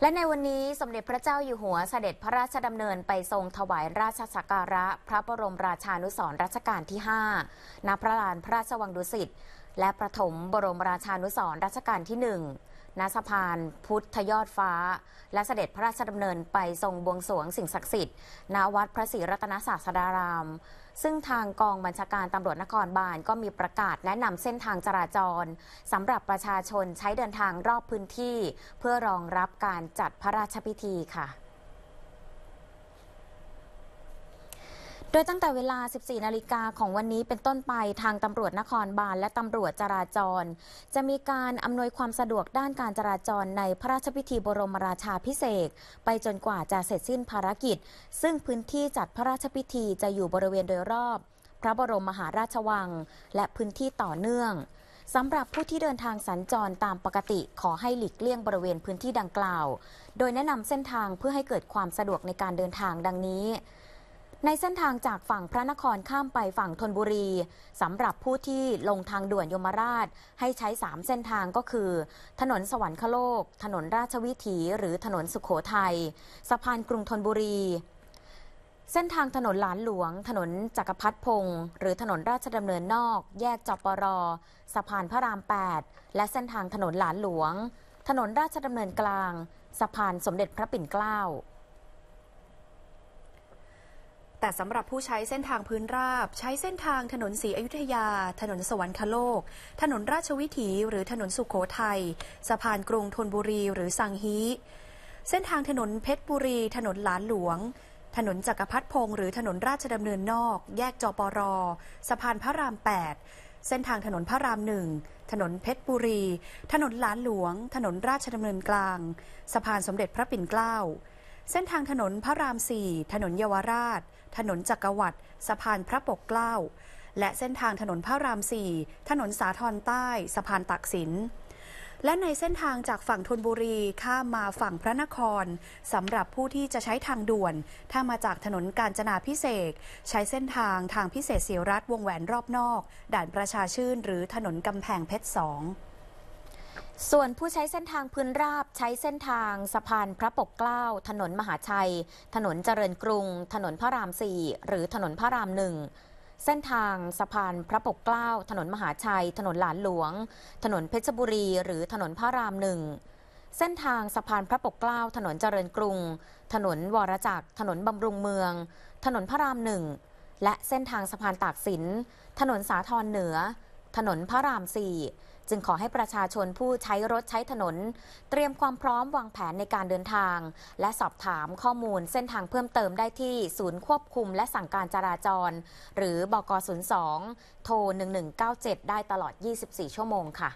และในวันนี้สมเด็จพระเจ้าอยู่หัวเสด็จพระราชดำเนินไปทรงถวายราชสักการะพระบรมราชานุสรรัชกาลที่5ณพระลานพระราชวังดุสิตและประถมบรมราชานุสรรัชกาลที่ 1ณสะพานพุทธยอดฟ้า และเสด็จพระราชดำเนินไปทรงบวงสรวงสิ่งศักดิ์สิทธิ์ณวัดพระศรีรัตนศาสดารามซึ่งทางกองบัญชาการตำรวจนครบาล ก็มีประกาศแนะนำเส้นทางจราจรสำหรับประชาชนใช้เดินทางรอบพื้นที่เพื่อรองรับการจัดพระราชพิธีค่ะดยตั้งแต่เวลา 14 นาฬิกาของวันนี้เป็นต้นไปทางตำรวจนครบาลและตำรวจจราจร จะมีการอำนวยความสะดวกด้านการจราจรในพระราชพิธีบรมราชาพิเศษ ไปจนกว่าจะเสร็จสิ้นภารกิจ ซึ่งพื้นที่จัดพระราชพิธีจะอยู่บริเวณโดยรอบ พระบรมมหาราชวัง และพื้นที่ต่อเนื่อง สำหรับผู้ที่เดินทางสัญจรตามปกติขอให้หลีกเลี่ยงบริเวณพื้นที่ดังกล่าว โดยแนะนำเส้นทางเพื่อให้เกิดความสะดวกในการเดินทางดังนี้ในเส้นทางจากฝั่งพระนครข้ามไปฝั่งธนบุรี สำหรับผู้ที่ลงทางด่วนยมราชให้ใช้ 3 เส้นทางก็คือ ถนนสวรรคโลก ถนนราชวิถีหรือถนนสุขโขทยัยสะพานกรุงธนบุรี เส้นทางถนนหลานหลวง ถนนจักรพัฒพงศ์หรือถนนราชดำเนินนอก แยกจปรสะพานพระราม 8 และเส้นทางถนนหลานหลวง ถนนราชดำเนินกลาง สะพานสมเด็จพระปิ่นเกล้าแต่สำหรับผู้ใช้เส้นทางพื้นราบ ใช้เส้นทางถนนศรีอยุธยา ถนนสวรรคโลก ถนนราชวิถีหรือถนนสุขโขทัยสะพานกรุงธนบุรีหรือสังฮี เส้นทางถนนเพชรบุรี ถนนหลานหลวง ถนนจักรพัฒพงศ์หรือถนนราชดำเนินนอก แยกจปรสะพานพระราม 8 เส้นทางถนนพระรามหนึ่งถนนเพชรบุรี ถนนหลานหลวง ถนนราชดำเนินกลาง สะพานสมเด็จพระปิ่นเกล้าเส้นทางถนนพระราม4ถนนเยาวราช ถนนจักรวรรดิสะพานพระปกเกล้าและเส้นทางถนนพระราม4ถนนสาทรใต้ สะพานตักสิน และในเส้นทางจากฝั่งธนบุรีข้ามมาฝั่งพระนคร สำหรับผู้ที่จะใช้ทางด่วน ถ้ามาจากถนนกาญจนาพิเศษ ใช้เส้นทางทางพิเศษเสียรัฐวงแหวนรอบนอก ด่านประชาชื่นหรือถนนกำแพงเพชรสองส่วนผู้ใช้เส้นทางพื้นราบใช้เส้นทางสะพานพระปกเกล้าถนนมหาชัย ถนนเจริญกรุง ถนนพระรามสี่หรือถนนพระรามหนึ่งเส้นทางสะพานพระปกเกล้าถนนมหาชัย ถนนหลานหลวง ถนนเพชรบุรี หรือถนนพระรามหนึ่ง เส้นทางสะพานพระปกเกล้าถนนเจริญกรุง ถนนวรจักรถนนบำรุงเมือง ถนนพระรามหนึ่งและเส้นทางสะพานตากสินถนนสาทรเหนือ ถนนพระรามสี่จึงขอให้ประชาชนผู้ใช้รถใช้ถนน เตรียมความพร้อมวางแผนในการเดินทาง และสอบถามข้อมูลเส้นทางเพิ่มเติมได้ที่ศูนย์ควบคุมและสั่งการจราจร หรือบก02โทร1197 ได้ตลอด 24 ชั่วโมงค่ะ